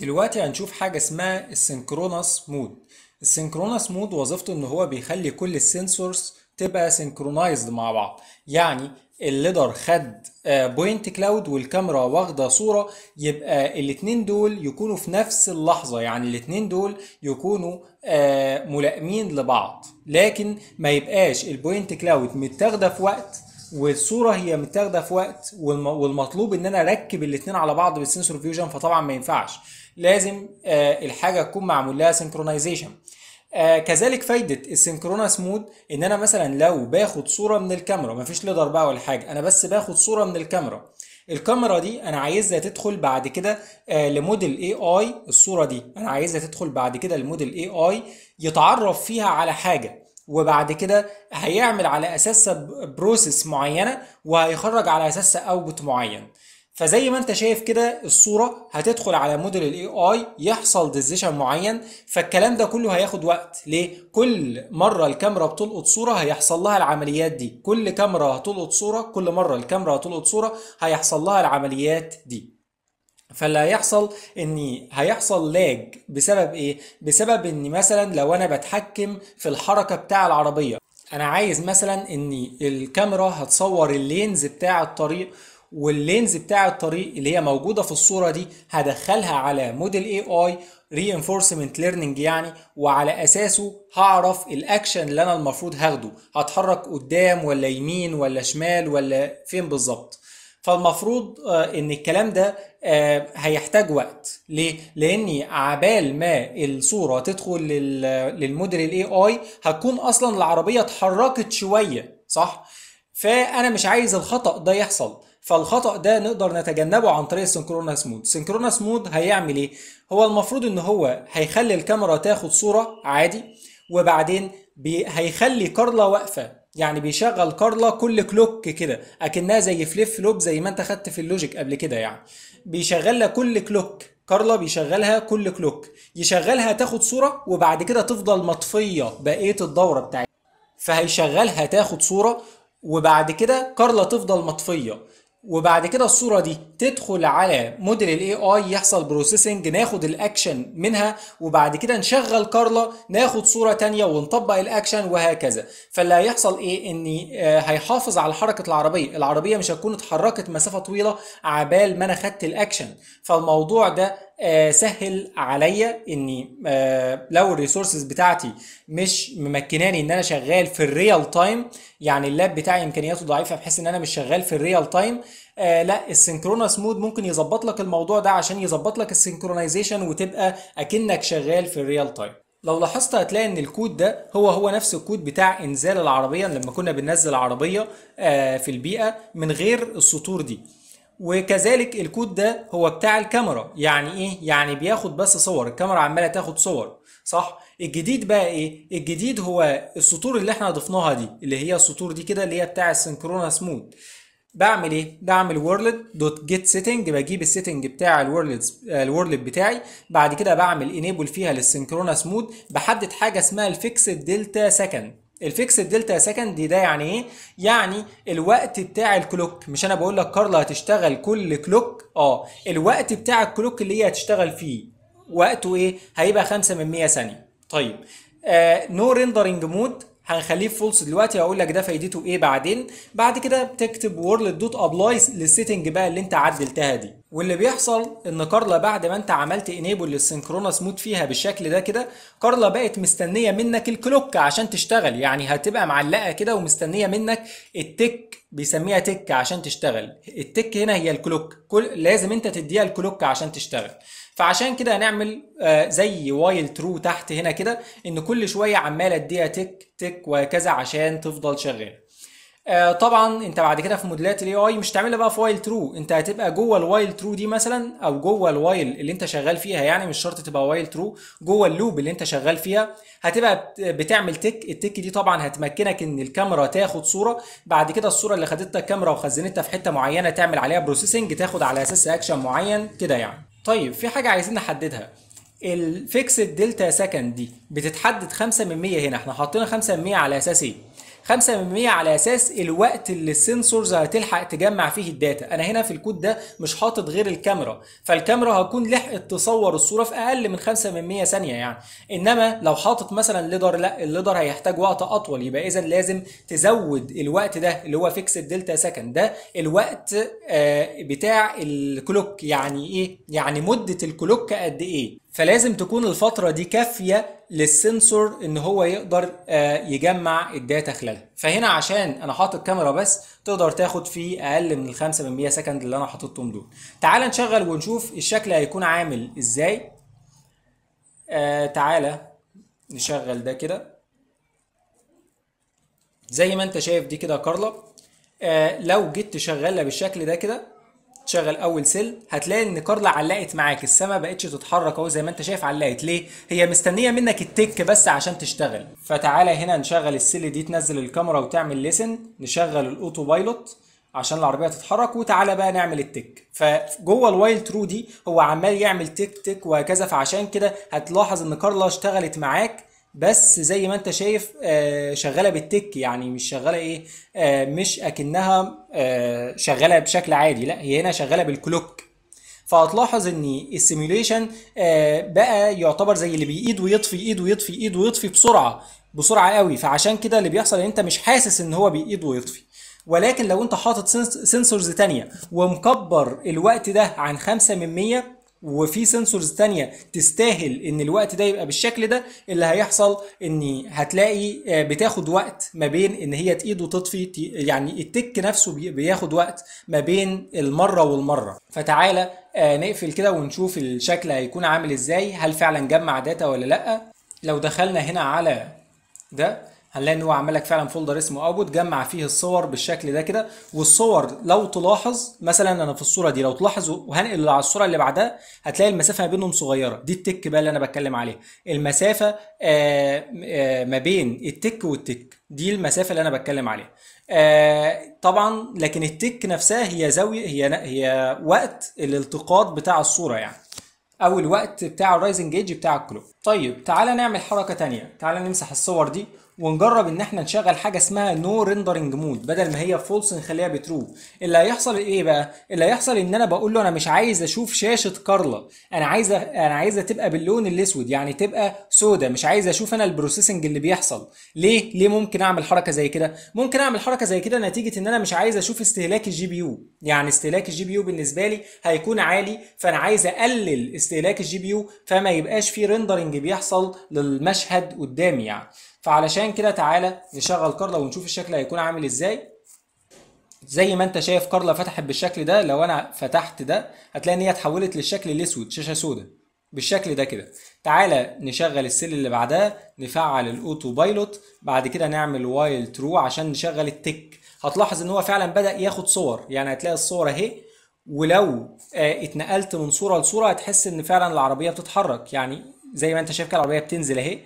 دلوقتي هنشوف حاجة اسمها السنكرونس مود السنكرونس مود وظيفته ان هو بيخلي كل السنسورز تبقى سينكرونايزد مع بعض يعني الليدر خد آه، بوينت كلاود والكاميرا واخده صوره يبقى الاتنين دول يكونوا في نفس اللحظه يعني الاتنين دول يكونوا آه، ملائمين لبعض لكن ما يبقاش البوينت كلاود متاخده في وقت والصوره هي متاخده في وقت والمطلوب ان انا اركب الاتنين على بعض بالسنسور فيوجن فطبعا ما ينفعش لازم آه، الحاجه تكون معمول لها سنكرونايزيشن آه كذلك فايده السنكرونس مود ان انا مثلا لو باخد صوره من الكاميرا مفيش ليدر بقى ولا حاجه انا بس باخد صوره من الكاميرا الكاميرا دي انا عايزها تدخل بعد كده آه لموديل اي اي الصوره دي انا عايزها تدخل بعد كده لموديل اي اي يتعرف فيها على حاجه وبعد كده هيعمل على اساسها بروسيس معينه وهيخرج على اساسها اوتبوت معين فزي ما انت شايف كده الصوره هتدخل على موديل الاي اي يحصل ديزيشن معين فالكلام ده كله هياخد وقت ليه كل مره الكاميرا بتلقط صوره هيحصل لها العمليات دي كل كاميرا هتلقط صوره كل مره الكاميرا هتلقط صوره هيحصل لها العمليات دي فاللي هيحصل ان هيحصل لاج بسبب ايه بسبب ان مثلا لو انا بتحكم في الحركه بتاع العربيه انا عايز مثلا ان الكاميرا هتصور اللينز بتاع الطريق واللينز بتاع الطريق اللي هي موجودة في الصورة دي هدخلها على موديل اي اي reinforcement learning يعني وعلى اساسه هعرف الاكشن اللي انا المفروض هاخده هتحرك قدام ولا يمين ولا شمال ولا فين بالظبط فالمفروض آه، ان الكلام ده آه، هيحتاج وقت ليه لاني عبال ما الصوره تدخل للموديل الاي اي هتكون اصلا العربيه اتحركت شويه صح فانا مش عايز الخطا ده يحصل فالخطا ده نقدر نتجنبه عن طريق السنكرونس مود السنكرونس مود هيعمل ايه هو المفروض ان هو هيخلي الكاميرا تاخد صوره عادي وبعدين بي... هيخلي كارلا واقفه يعني بيشغل كارلا كل كلوك كده اكنها زي فليف فلوب زي ما انت خدت في اللوجيك قبل كده يعني بيشغلها كل كلوك كارلا بيشغلها كل كلوك يشغلها تاخد صوره وبعد كده تفضل مطفيه بقيه الدوره بتاعتها فهيشغلها تاخد صوره وبعد كده كارلا تفضل مطفيه وبعد كده الصوره دي تدخل على موديل الاي اي يحصل بروسيسنج ناخد الاكشن منها وبعد كده نشغل كارلا ناخد صوره ثانيه ونطبق الاكشن وهكذا فاللي هيحصل ايه ان آه، هيحافظ على حركه العربيه العربيه مش هتكون اتحركت مسافه طويله عبال ما انا خدت الاكشن فالموضوع ده آه، سهل عليا اني آه، لو الريسورسز بتاعتي مش ممكناني ان انا شغال في الريال تايم يعني اللاب بتاعي امكانياته ضعيفه بحيث ان انا مش شغال في الريال آه، تايم لا السنكرونس مود ممكن يظبط لك الموضوع ده عشان يظبط لك السنكرونايزيشن وتبقى اكنك شغال في الريال تايم لو لاحظت هتلاقي ان الكود ده هو هو نفس الكود بتاع انزال العربيه لما كنا بننزل عربيه في البيئه من غير السطور دي وكذلك الكود ده هو بتاع الكاميرا يعني ايه يعني بياخد بس صور الكاميرا عماله تاخد صور صح الجديد بقى ايه الجديد هو السطور اللي احنا ضفناها دي اللي هي السطور دي كده اللي هي بتاع السنكرونس مود بعمل ايه بعمل وورلد دوت جيت سيتنج بجيب السيتنج بتاع الورلد الورلد بتاعي بعد كده بعمل انيبل فيها للسنكرونس مود بحدد حاجه اسمها الفيكسد دلتا سكند الفيكس دلتا سكند ده يعني ايه؟ يعني الوقت بتاع الكلوك مش انا بقول لك كارلا هتشتغل كل كلوك اه الوقت بتاع الكلوك اللي هي هتشتغل فيه وقته ايه؟ هيبقى 5 من 100 ثانيه. طيب نو ريندرنج مود هنخليه فولس دلوقتي هقول لك ده فايدته ايه بعدين بعد كده بتكتب وورلد دوت ابلاي للسيتنج بقى اللي انت عدلتها دي واللي بيحصل ان كارلا بعد ما انت عملت انيبل للسنكرونس مود فيها بالشكل ده كده كارلا بقت مستنيه منك الكلوك عشان تشتغل يعني هتبقى معلقه كده ومستنيه منك التك بيسميها تك عشان تشتغل التك هنا هي الكلوك كل لازم انت تديها الكلوك عشان تشتغل فعشان كده هنعمل آه، زي وايل ترو تحت هنا كده ان كل شويه عمال اديها تك تك وهكذا عشان تفضل شغاله آه، طبعا انت بعد كده في موديلات الاي اي مش هتعملها بقى في وايل ترو انت هتبقى جوه الوايل ترو دي مثلا او جوه الوايل اللي انت شغال فيها يعني مش شرط تبقى وايل ترو جوه اللوب اللي انت شغال فيها هتبقى بتعمل تك التك دي طبعا هتمكنك ان الكاميرا تاخد صوره بعد كده الصوره اللي خدتها الكاميرا وخزنتها في حته معينه تعمل عليها بروسيسنج تاخد على اساس اكشن معين كده يعني طيب في حاجه عايزين نحددها الفيكسد دلتا سكند دي بتتحدد 5 من 100 هنا احنا حاطين 5 من 100 على اساس ايه 5% على اساس الوقت اللي السنسورز هتلحق تجمع فيه الداتا انا هنا في الكود ده مش حاطط غير الكاميرا فالكاميرا هتكون لحقت تصور الصوره في اقل من 5% ثانيه يعني انما لو حاطط مثلا ليدر لا الليدر هيحتاج وقت اطول يبقى اذا لازم تزود الوقت ده اللي هو فيكس دلتا سكند ده الوقت آه بتاع الكلوك يعني ايه يعني مده الكلوك قد ايه فلازم تكون الفترة دي كافية للسنسور ان هو يقدر آه، يجمع الداتا خلالها فهنا عشان انا حاطط كاميرا بس تقدر تاخد في اقل من الخمسة من مية سكند اللي انا حاططهم دول تعال نشغل ونشوف الشكل هيكون عامل ازاي آه، تعالى نشغل ده كده زي ما انت شايف دي كده كارلا آه، لو جيت تشغلها بالشكل ده كده تشغل اول سيل هتلاقي ان كارلا علقت معاك السما بقتش تتحرك اهو زي ما انت شايف علقت ليه هي مستنيه منك التك بس عشان تشتغل فتعالى هنا نشغل السيل دي تنزل الكاميرا وتعمل ليسن نشغل الاوتو بايلوت عشان العربيه تتحرك وتعالى بقى نعمل التك فجوه الوايل ترو دي هو عمال يعمل تك تك وهكذا فعشان كده هتلاحظ ان كارلا اشتغلت معاك بس زي ما انت شايف آه، شغاله بالتك يعني مش شغاله ايه آه، مش اكنها آه، شغاله بشكل عادي لا هي هنا شغاله بالكلوك فهتلاحظ ان السيميوليشن بقى يعتبر زي اللي بيقيد ويطفي ايد ويطفي ايد ويطفي بسرعه بسرعه قوي فعشان كده اللي بيحصل ان انت مش حاسس ان هو بيقيد ويطفي ولكن لو انت حاطط سنسورز تانية ومكبر الوقت ده عن 5 من 100 وفي سنسورز تانية تستاهل ان الوقت ده يبقى بالشكل ده اللي هيحصل ان هتلاقي آه، بتاخد وقت ما بين ان هي تقيد وتطفي يعني التك نفسه بياخد وقت ما بين المرة والمرة فتعالى آه، نقفل كده ونشوف الشكل هيكون عامل ازاي هل فعلا جمع داتا ولا لا لو دخلنا هنا على ده هنلاقي ان هو عمل لك فعلا فولدر اسمه اوتبوت جمع فيه الصور بالشكل ده كده والصور لو تلاحظ مثلا انا في الصوره دي لو تلاحظ وهنقل على الصوره اللي بعدها هتلاقي المسافه ما بينهم صغيره دي التك بقى اللي انا بتكلم عليها المسافه آآ آه، آآ آه، ما بين التك والتك دي المسافه اللي انا بتكلم عليها آه، طبعا لكن التك نفسها هي زاويه هي هي وقت الالتقاط بتاع الصوره يعني او الوقت بتاع الرايزنج ايدج بتاع الكلوك طيب تعالى نعمل حركة تانية تعالى نمسح الصور دي ونجرب ان احنا نشغل حاجة اسمها نو ريندرنج مود بدل ما هي فولس نخليها بترو اللي هيحصل ايه بقى اللي هيحصل ان انا بقول له انا مش عايز اشوف شاشة كارلا انا عايزه انا عايزه تبقى باللون الاسود يعني تبقى سودا مش عايز اشوف انا البروسيسنج اللي بيحصل ليه ليه ممكن اعمل حركة زي كده ممكن اعمل حركة زي كده نتيجة ان انا مش عايز اشوف استهلاك الجي بي يو يعني استهلاك الجي بي يو بالنسبة لي هيكون عالي فانا عايز اقلل استهلاك الجي بي يو فما يبقاش في ريندرنج ريكوردنج بيحصل للمشهد قدامي يعني فعلشان كده تعالى نشغل كارلا ونشوف الشكل هيكون عامل ازاي زي ما انت شايف كارلا فتحت بالشكل ده لو انا فتحت ده هتلاقي ان هي اتحولت للشكل الاسود شاشه سوداء بالشكل ده كده تعالى نشغل السيل اللي بعدها نفعل الاوتو بايلوت بعد كده نعمل وايل ترو عشان نشغل التك هتلاحظ ان هو فعلا بدا ياخد صور يعني هتلاقي الصور اهي ولو آه، اتنقلت من صوره لصوره هتحس ان فعلا العربيه بتتحرك يعني زي ما انت شايف كده العربيه بتنزل اهي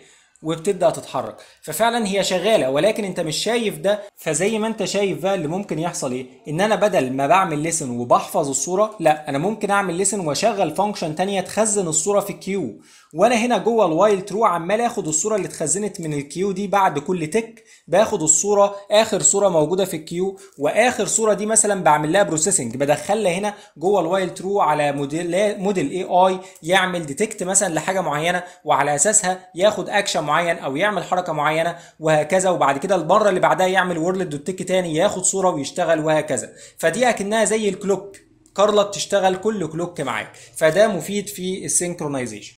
وبتبدا تتحرك ففعلا هي شغاله ولكن انت مش شايف ده فزي ما انت شايف بقى اللي ممكن يحصل ايه ان انا بدل ما بعمل ليسن وبحفظ الصوره لا انا ممكن اعمل ليسن واشغل فانكشن ثانيه تخزن الصوره في الكيو وانا هنا جوه الوايل ترو عمال اخد الصوره اللي اتخزنت من الكيو دي بعد كل تك باخد الصوره اخر صوره موجوده في الكيو واخر صوره دي مثلا بعمل لها بروسيسنج بدخلها هنا جوه الوايل ترو على موديل موديل اي اي يعمل ديتكت مثلا لحاجه معينه وعلى اساسها ياخد اكشن معين او يعمل حركه معينه وهكذا وبعد كده المره اللي بعدها يعمل وورلد دوت تك تاني ياخد صوره ويشتغل وهكذا فدي اكنها زي الكلوك كارلا بتشتغل كل كلوك معاك فده مفيد في السينكرونايزيشن